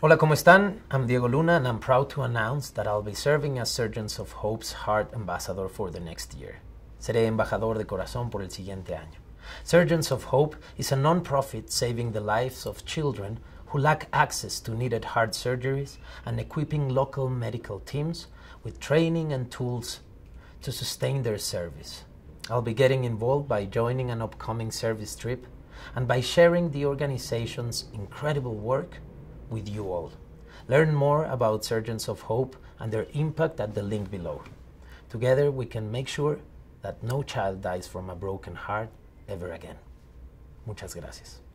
Hola, ¿cómo están? I'm Diego Luna and I'm proud to announce that I'll be serving as Surgeons of Hope's Heart Ambassador for the next year. Seré embajador de corazón por el siguiente año. Surgeons of Hope is a non-profit saving the lives of children who lack access to needed heart surgeries and equipping local medical teams with training and tools to sustain their service. I'll be getting involved by joining an upcoming service trip and by sharing the organization's incredible work with you all. Learn more about Surgeons of Hope and their impact at the link below. Together, we can make sure that no child dies from a broken heart ever again. Muchas gracias.